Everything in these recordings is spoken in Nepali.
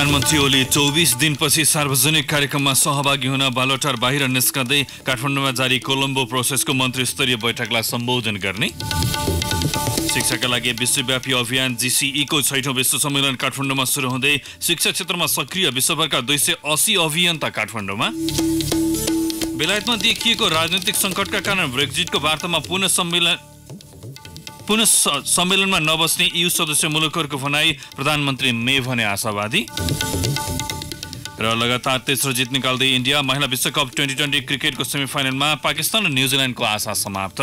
प्रधानमन्त्री ओली चौबिस दिनपछि सार्वजनिक कार्यक्रममा सहभागी हुन बालोटार बाहिर निस्कँदै काठमाडौँमा जारी कोलम्बो प्रोसेसको मन्त्री स्तरीय बैठकलाई सम्बोधन गर्ने शिक्षाका लागि विश्वव्यापी अभियान जिसिईको छैठौँ विश्व सम्मेलन काठमाडौँमा सुरु हुँदै शिक्षा क्षेत्रमा सक्रिय विश्वभरका दुई सय असी अभियन्ता काठमाडौँमा बेलायतमा देखिएको राजनैतिक सङ्कटका कारण ब्रेक्जिटको वार्तामा पुनः सम्मेलन पुनः सम्मेलनमा नबस्ने यु सदस्य मुलुकहरूको भनाई प्रधानमन्त्री मे भने आशावादी र लगातार तेस्रो जित निकाल्दै इन्डिया महिला विश्वकप ट्वेन्टी ट्वेन्टी क्रिकेटको सेमिफाइनलमा पाकिस्तान र न्युजिल्यान्डको आशा समाप्त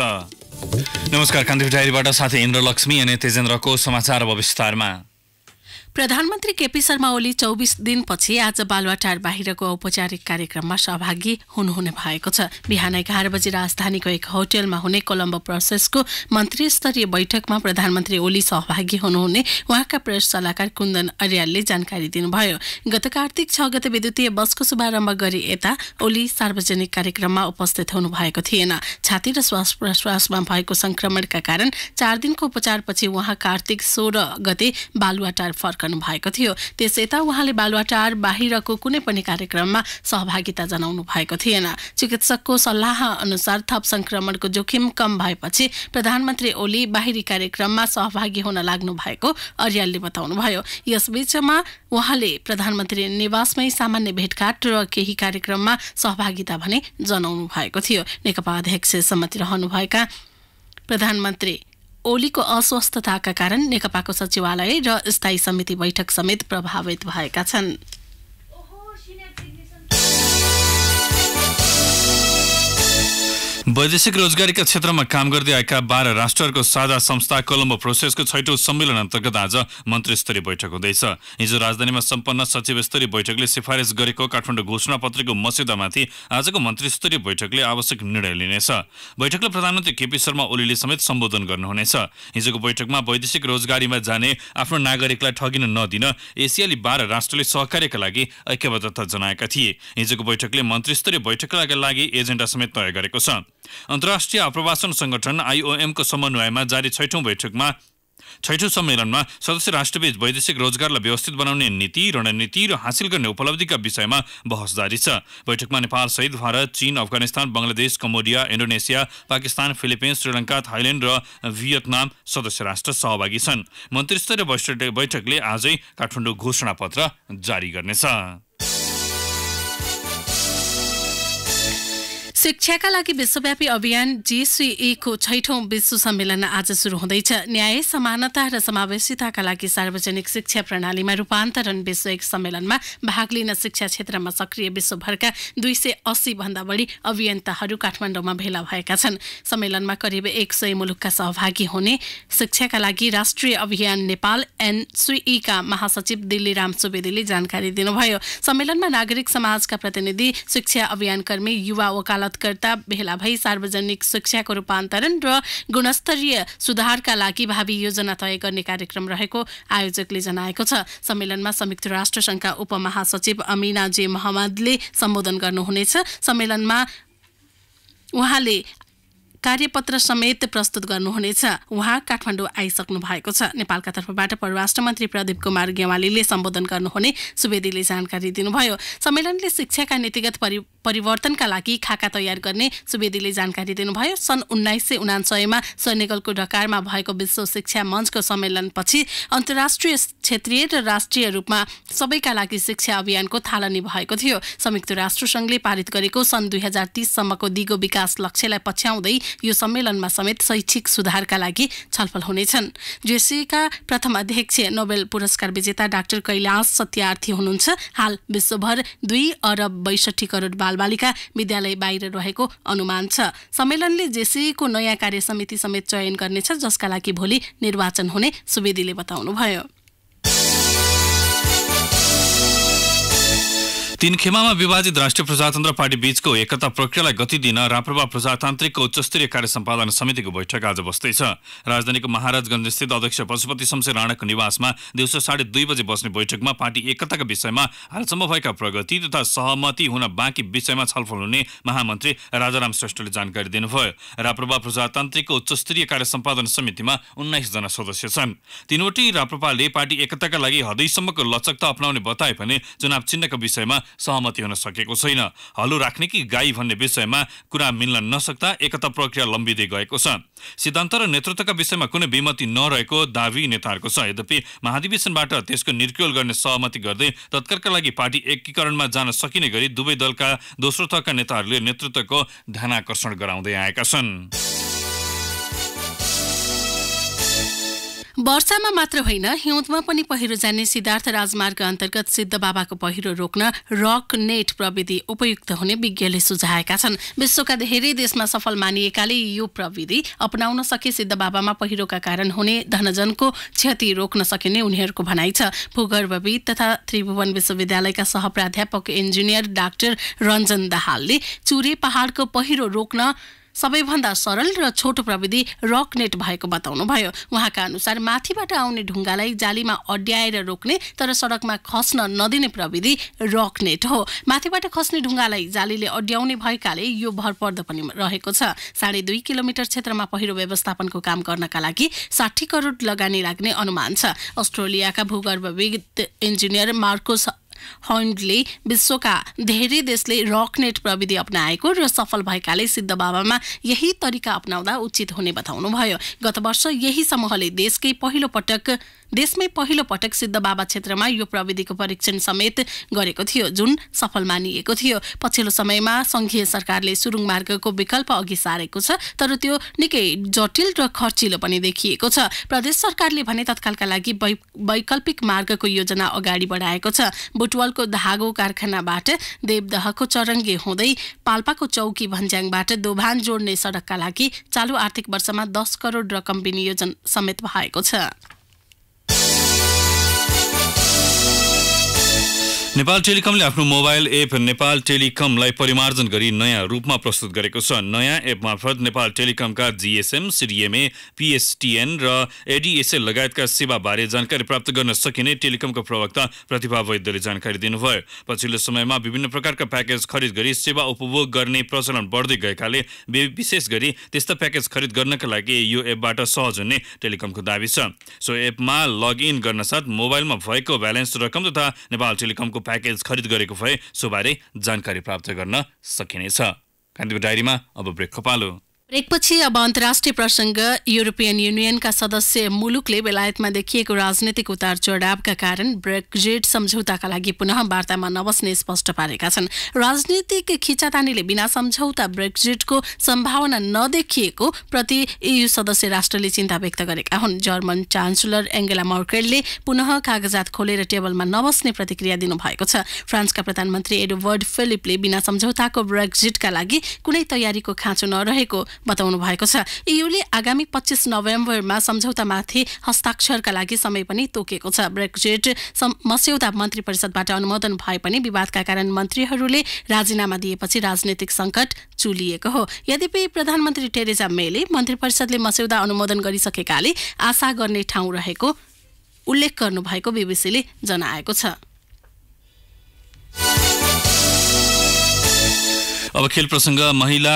नमस्कार कान्तिपुर डायरीबाट साथी इन्द्रलक्ष्मी अनि तेजेन्द्रको समाचार अब विस्तारमा प्रधानमन्त्री केपी शर्मा ओली चौबिस दिनपछि आज बालुवाटार बाहिरको औपचारिक कार्यक्रममा सहभागी हुनुहुने भएको छ बिहान एघार बजी राजधानीको एक होटलमा हुने कोलम्बो प्रोसेसको मन्त्री स्तरीय बैठकमा प्रधानमन्त्री ओली सहभागी हुनुहुने उहाँका प्रेस सल्लाहकार कुन्दन अर्यालले जानकारी दिनुभयो गत कार्तिक छ गते विद्युतीय बसको शुभारम्भ गरी यता ओली सार्वजनिक कार्यक्रममा उपस्थित हुनुभएको थिएन छाती र श्वास प्रश्वासमा भएको संक्रमणका कारण चार दिनको उपचारपछि उहाँ कार्तिक सोह्र गते बालुवाटार फर्क फर्कनु भएको थियो त्यसैता उहाँले बालुवाटार बाहिरको कुनै पनि कार्यक्रममा सहभागिता जनाउनु भएको थिएन चिकित्सकको सल्लाह अनुसार थप संक्रमणको जोखिम कम भएपछि प्रधानमन्त्री ओली बाहिरी कार्यक्रममा सहभागी हुन लाग्नु भएको अर्यालले बताउनुभयो यसबीचमा उहाँले प्रधानमन्त्री निवासमै सामान्य भेटघाट र केही कार्यक्रममा सहभागिता भने जनाउनु भएको थियो नेकपा अध्यक्ष सम्मति रहनुभएका प्रधानमन्त्री ओलीको अस्वस्थताका कारण नेकपाको सचिवालय र स्थायी समिति बैठक समेत प्रभावित भएका छन् वैदेशिक रोजगारीका क्षेत्रमा काम गर्दै आएका बाह्र राष्ट्रहरूको साझा संस्था कोलम्बो प्रोसेसको छैटौँ सम्मेलन अन्तर्गत आज मन्त्री स्तरीय बैठक हुँदैछ हिजो राजधानीमा सम्पन्न सचिव स्तरीय बैठकले सिफारिस गरेको काठमाडौँ घोषणापत्रको मस्यौदामाथि आजको मन्त्री स्तरीय बैठकले आवश्यक निर्णय लिनेछ बैठकलाई प्रधानमन्त्री केपी शर्मा ओलीले समेत सम्बोधन गर्नुहुनेछ हिजोको बैठकमा वैदेशिक रोजगारीमा जाने आफ्नो नागरिकलाई ठगिन नदिन एसियाली बाह्र राष्ट्रले सहकार्यका लागि ऐक्यबद्धता जनाएका थिए हिजोको बैठकले मन्त्रीस्तरीय बैठकका लागि एजेन्डा समेत तय गरेको छ अन्तर्राष्ट्रिय आप्रवासन सङ्गठन आइओएमको समन्वयमा जारी छैठौँ बैठकमा छैठौँ सम्मेलनमा सदस्य राष्ट्रबीच वैदेशिक रोजगारलाई व्यवस्थित बनाउने नीति रणनीति र हासिल गर्ने उपलब्धिका विषयमा बहस जारी छ बैठकमा नेपालसहित भारत चीन Afghanistan Bangladesh Cambodia Indonesia Pakistan Philippines Sri Lanka Thailand र भियतनाम सदस्य राष्ट्र सहभागी छन् मन्त्रीस्तरीय बैठकले आजै काठमाडौँ घोषणापत्र जारी गर्नेछ शिक्षाका लागि विश्वव्यापी अभियान जीसीई को छैठौं विश्व सम्मेलन आज सुरु हुँदैछ न्याय समानता र समावेशिताका लागि सार्वजनिक शिक्षा प्रणालीमा रूपान्तरण विश्व एक सम्मेलनमा भाग लिन शिक्षा क्षेत्रमा सक्रिय विश्वभरका दुई सय अस्सी भन्दा बढी अभियन्ताहरू काठमाडौँमा भेला भएका छन् सम्मेलनमा करिब एक सय मुलुकका सहभागी हुने शिक्षाका लागि राष्ट्रिय अभियान नेपाल एनसिई का महासचिव राम सुवेदीले जानकारी दिनुभयो सम्मेलनमा नागरिक समाजका प्रतिनिधि शिक्षा अभियानकर्मी युवा वकालत मद्दतकर्ता भेला भई सार्वजनिक शिक्षाको रूपान्तरण र गुणस्तरीय सुधारका लागि भावी योजना तय गर्ने कार्यक्रम रहेको आयोजकले जनाएको छ सम्मेलनमा संयुक्त राष्ट्रसङ्घका उपमहासचिव अमिना जे महम्मदले सम्बोधन गर्नुहुनेछ सम्मेलनमा उहाँले कार्यपत्र समेत प्रस्तुत गर्नुहुनेछ उहाँ काठमाडौँ आइसक्नु भएको छ नेपालका तर्फबाट परराष्ट्र मन्त्री प्रदीप कुमार गेवालीले सम्बोधन गर्नुहुने सुवेदीले जानकारी दिनुभयो सम्मेलनले शिक्षाका नीतिगत परि परिवर्तनका लागि खाका तयार गर्ने सुवेदीले जानकारी दिनुभयो सन् उन्नाइस सय उनान्सयमा सैनिकलको ढकारमा भएको विश्व शिक्षा मञ्चको सम्मेलनपछि अन्तर्राष्ट्रिय क्षेत्रीय र राष्ट्रिय रूपमा सबैका लागि शिक्षा अभियानको थालनी भएको थियो संयुक्त राष्ट्रसङ्घले पारित गरेको सन् दुई हजार तीससम्मको दिगो विकास लक्ष्यलाई पछ्याउँदै यो सम्मेलनमा समेत शैक्षिक सुधारका लागि छलफल हुनेछन् जेसीका प्रथम अध्यक्ष नोबेल पुरस्कार विजेता डाक्टर कैलाश सत्यार्थी हुनुहुन्छ हाल विश्वभर दुई अरब बैसठी करोड बालबालिका विद्यालय बाहिर रहेको अनुमान छ सम्मेलनले जेसीको नयाँ कार्य समिति समेत चयन गर्नेछ जसका लागि भोलि निर्वाचन हुने सुवेदीले बताउनुभयो तीन खेमामा विभाजित राष्ट्रिय प्रजातन्त्र पार्टी बीचको एकता प्रक्रियालाई गति दिन राप्रपा प्रजातान्त्रिकको उच्चस्तरीय कार्य सम्पादन समितिको बैठक आज बस्दैछ राजधानीको स्थित अध्यक्ष पशुपति शमशेर राणाको निवासमा दिउँसो साढे दुई बजे बस्ने बैठकमा पार्टी एकताका विषयमा हालसम्म भएका प्रगति तथा सहमति हुन बाँकी विषयमा छलफल हुने महामन्त्री राजाराम श्रेष्ठले जानकारी दिनुभयो राप्रपा प्रजातान्त्रिकको उच्चस्तरीय कार्य सम्पादन समितिमा उन्नाइसजना सदस्य छन् तीनवटै राप्रपाले पार्टी एकताका लागि हदैसम्मको लचकता अप्नाउने बताए पनि चुनाव चिन्हको विषयमा सहमति हुन सकेको छैन हलो राख्ने कि गाई भन्ने विषयमा कुरा मिल्न नसक्दा एकता प्रक्रिया लम्बिँदै गएको छ सिद्धान्त र नेतृत्वका विषयमा कुनै विमति नरहेको दावी नेताहरूको छ यद्यपि महाधिवेशनबाट त्यसको निर्क्योल गर्ने सहमति गर्दै तत्कालका लागि पार्टी एकीकरणमा जान सकिने गरी दुवै दलका दोस्रो तहका नेताहरूले नेतृत्वको ध्यानाकर्षण गराउँदै आएका छन् वर्षामा मात्र होइन हिउँदमा पनि पहिरो जाने सिद्धार्थ राजमार्ग अन्तर्गत सिद्ध बाबाको पहिरो रोक्न रक नेट प्रविधि उपयुक्त हुने विज्ञले सुझाएका छन् विश्वका धेरै देशमा सफल मानिएकाले यो प्रविधि अपनाउन सके सिद्ध बाबामा पहिरोका कारण हुने धनजनको क्षति रोक्न सकिने उनीहरूको भनाइ छ भूगर्भविद तथा त्रिभुवन विश्वविद्यालयका सहप्राध्यापक इन्जिनियर डाक्टर रञ्जन दाहालले चुरे पहाड़को पहिरो रोक्न सबैभन्दा सरल र छोटो प्रविधि रकनेट भएको बताउनुभयो उहाँका अनुसार माथिबाट आउने ढुङ्गालाई जालीमा अड्याएर रोक्ने तर सडकमा खस्न नदिने प्रविधि रकनेट हो माथिबाट खस्ने ढुङ्गालाई जालीले अड्याउने भएकाले यो भरपर्दो पनि रहेको छ साढे दुई किलोमिटर क्षेत्रमा पहिरो व्यवस्थापनको काम गर्नका लागि साठी करोड लगानी लाग्ने अनुमान छ अस्ट्रेलियाका भूगर्भविद इन्जिनियर मार्कोस हन्डले विश्वका धेरै देशले रकनेट प्रविधि अप्नाएको र सफल भएकाले सिद्ध बाबामा यही तरिका अप्नाउँदा उचित हुने बताउनुभयो गत वर्ष यही समूहले देशकै पहिलो पटक देशमै पहिलो पटक सिद्ध बाबा क्षेत्रमा यो प्रविधिको परीक्षण समेत गरेको थियो जुन सफल मानिएको थियो पछिल्लो समयमा संघीय सरकारले सुरुङ मार्गको विकल्प अघि सारेको छ तर त्यो निकै जटिल र खर्चिलो पनि देखिएको छ प्रदेश सरकारले भने तत्कालका लागि वैकल्पिक मार्गको योजना अगाडि बढाएको छ बुटवलको धागो कारखानाबाट देवदहको चरङ्गे हुँदै पाल्पाको चौकी भन्ज्याङबाट दोभान जोड्ने सडकका लागि चालु आर्थिक वर्षमा दस करोड रकम विनियोजन समेत भएको छ नेपाल टेलिकमले आफ्नो मोबाइल एप नेपाल टेलिकमलाई परिमार्जन गरी नयाँ रूपमा प्रस्तुत गरेको छ नयाँ एप मार्फत नेपाल टेलिकमका जिएसएम सिडिएमए पिएसटिएन र एडिएसए लगायतका सेवाबारे जानकारी प्राप्त गर्न सकिने टेलिकमको प्रवक्ता प्रतिभा वैद्यले जानकारी दिनुभयो पछिल्लो समयमा विभिन्न प्रकारका प्याकेज खरिद गरी सेवा उपभोग गर्ने प्रचलन बढ्दै गएकाले विशेष गरी त्यस्ता प्याकेज खरिद गर्नका लागि यो एपबाट सहज हुने टेलिकमको दावी छ सो एपमा लगइन गर्न साथ मोबाइलमा भएको ब्यालेन्स रकम तथा नेपाल टेलिकमको रुपियाँको प्याकेज खरिद गरेको भए सोबारे जानकारी प्राप्त गर्न सकिनेछ कान्तिपुर डायरीमा अब ब्रेक खपालो ब्रेकपछि अब अन्तर्राष्ट्रिय प्रसङ्ग युरोपियन युनियनका सदस्य मुलुकले बेलायतमा देखिएको राजनैतिक उतार चढावका कारण ब्रेक्जिट सम्झौताका लागि पुनः वार्तामा नबस्ने स्पष्ट पारेका छन् राजनीतिक खिचातानीले बिना सम्झौता ब्रेक्जिटको सम्भावना नदेखिएको प्रति यु सदस्य राष्ट्रले चिन्ता व्यक्त गरेका हुन् जर्मन चान्सलर एङ्गेला मर्केलले पुनः कागजात खोलेर टेबलमा नबस्ने प्रतिक्रिया दिनुभएको छ फ्रान्सका प्रधानमन्त्री एडवर्ड फिलिपले बिना सम्झौताको ब्रेक्जिटका लागि कुनै तयारीको खाँचो नरहेको बताउनु भएको छ युले आगामी पच्चिस नोभेम्बरमा सम्झौतामाथि हस्ताक्षरका लागि समय पनि तोकेको छ ब्रेक्जिट मस्यौदा मन्त्री परिषदबाट अनुमोदन भए पनि विवादका कारण मन्त्रीहरूले राजीनामा दिएपछि राजनैतिक सङ्कट चुलिएको हो यद्यपि प्रधानमन्त्री टेरेजा मेले मन्त्री परिषदले मस्यौदा अनुमोदन गरिसकेकाले आशा गर्ने ठाउँ रहेको उल्लेख गर्नु भएको बीबीसीले जनाएको छ अब खेल प्रसङ्ग महिला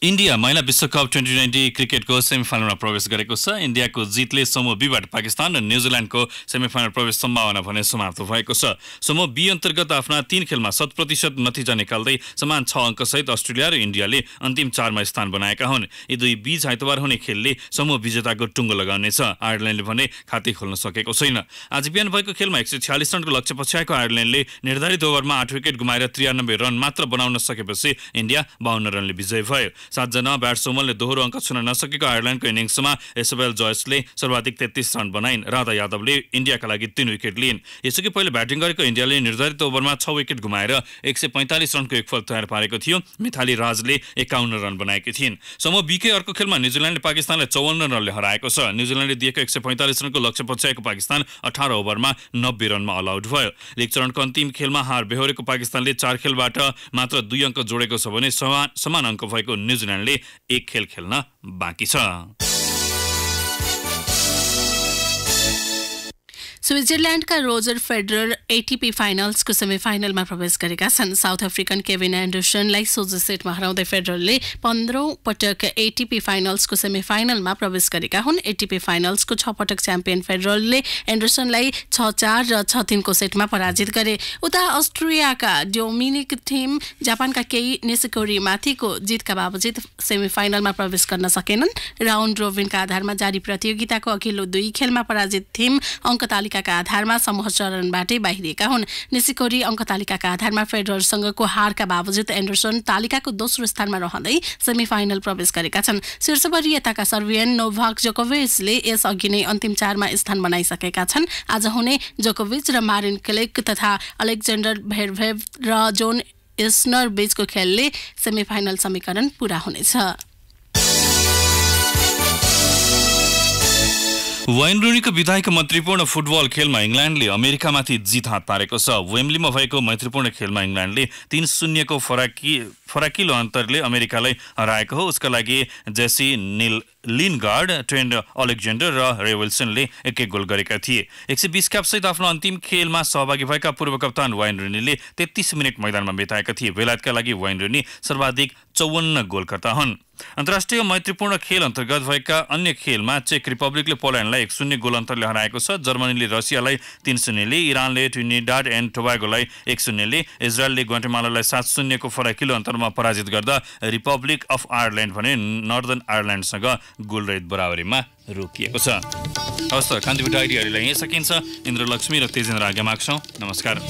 इन्डिया महिला विश्वकप ट्वेन्टी ट्वेन्टी क्रिकेटको सेमिफाइनलमा प्रवेश गरेको छ इन्डियाको जितले समूह बीबाट पाकिस्तान र न्युजिल्यान्डको सेमिफाइनल प्रवेश सम्भावना भने समाप्त भएको छ समूह बी अन्तर्गत आफ्ना तीन खेलमा शत प्रतिशत नतिजा निकाल्दै समान छ अङ्कसहित अस्ट्रेलिया र इन्डियाले अन्तिम चारमा स्थान बनाएका हुन् यी दुई बीच आइतबार हुने खेलले समूह विजेताको टुङ्गो लगाउनेछ आयरल्यान्डले भने खाती खोल्न सकेको छैन आज बिहान भएको खेलमा एक सय छ्यालिस रनको लक्ष्य पछ्याएको आयरल्यान्डले निर्धारित ओभरमा आठ विकेट गुमाएर त्रियानब्बे रन मात्र बनाउन सकेपछि इन्डिया बाहन्न रनले विजय भयो सातजना ब्याट्सोमनले दोहोरो अङ्क छुन नसकेको आयरल्यान्डको इनिङ्समा एसएफएल जोयसले सर्वाधिक तेत्तिस रन बनाइन् राधा यादवले इन्डियाका लागि तीन विकेट लिइन् यसअघि पहिले ब्याटिङ गरेको इन्डियाले निर्धारित ओभरमा छ विकेट गुमाएर एक सय पैँतालिस रनको एकफल तयार पारेको थियो मिथाली राजले एकाउन्न रन बनाएकी थिइन् समूह बिके अर्को खेलमा न्युजिल्यान्डले पाकिस्तानलाई चौवन्न रनले हराएको छ न्युजिल्यान्डले दिएको एक सय पैँतालिस रनको लक्ष्य पछ्याएको पाकिस्तान अठार ओभरमा नब्बे रनमा अल आउट भयो लिग चरणको अन्तिम खेलमा हार बेहोरेको पाकिस्तानले चार खेलबाट मात्र दुई अङ्क जोडेको छ भने समान समान अङ्क भएको न्युजिल्यान्डले एक खेल खेल्न बाँकी छ स्विजरल्यान्डका रोजर फेडरर एटिपी फाइनल्सको सेमी फाइनलमा प्रवेश गरेका छन् साउथ अफ्रिकन केभिन एन्डरसनलाई सोझो सेटमा हराउँदै फेडरलले पन्ध्रौँ पटक एटिपी फाइनल्सको फाइनलमा प्रवेश गरेका हुन् एटिपी फाइनल्सको छ पटक च्याम्पियन फेडरलले एन्डरसनलाई छ चार र छ तिनको सेटमा पराजित गरे उता अस्ट्रियाका डोमिनिक थिम जापानका केही नेसकोरीमाथिको जितका बावजुद सेमी फाइनलमा प्रवेश गर्न सकेनन् राउन्ड रोबिनका आधारमा जारी प्रतियोगिताको अघिल्लो दुई खेलमा पराजित थिम अङ्क तालिका अङ्कतालिकाका आधारमा समूह चरणबाटै बाहिरिएका हुन् निसिकोरी अङ्कतालिकाका आधारमा फेडरसँगको हारका बावजुद एन्डरसन तालिकाको दोस्रो स्थानमा रहँदै सेमिफाइनल प्रवेश गरेका छन् शीर्ष वरियताका सर्भियन नोभाक जोकोभिचले यसअघि नै अन्तिम चारमा स्थान बनाइसकेका छन् आज हुने जोकोभिच र मारिन क्लेक तथा अलेक्जेन्डर भेरभेभ र जोन इस्नर बीचको खेलले सेमिफाइनल समीकरण पूरा हुनेछ वेन रुनीको विधायक मैत्रीपूर्ण फुटबल खेलमा इङ्ल्यान्डले अमेरिकामाथि जित हात पारेको छ वेम्लीमा भएको मैत्रीपूर्ण खेलमा इङ्ल्यान्डले तीन शून्यको फराकी फराकिलो अन्तरले अमेरिकालाई हराएको हो उसका लागि जेसी निल लिनगार्ड ट्रेन्ड अलेक्जेन्डर र रे विल्सनले एक एक गोल गरेका थिए एक सय बिस क्यापसहित आफ्नो अन्तिम खेलमा सहभागी भएका पूर्व कप्तान वाइन रेनीले तेत्तिस मिनट मैदानमा बिताएका थिए बेलायतका लागि वाइन रेनी सर्वाधिक चौवन्न गोलकर्ता हुन् अन्तर्राष्ट्रिय मैत्रीपूर्ण खेल अन्तर्गत भएका अन्य खेलमा चेक रिपब्लिकले पोल्यान्डलाई एक शून्य गोल अन्तरले हराएको छ जर्मनीले रसियालाई तीन शून्यले इरानले ट्युनिडाड एन्ड टोबागोलाई एक शून्यले इजरायलले ग्वाटेमालालाई सात शून्यको फराकिलो अन्तरमा पराजित गर्दा रिपब्लिक अफ आयरल्यान्ड भने नर्दन आयरल्यान्डसँग गोल गोलरहित बराबरीमा रोकिएको छ हवस् त कान्तिपुर आइडीहरूलाई यहीँ सकिन्छ इन्द्रलक्ष्मी र तेजेन्द्र आज्ञा माग्छौँ नमस्कार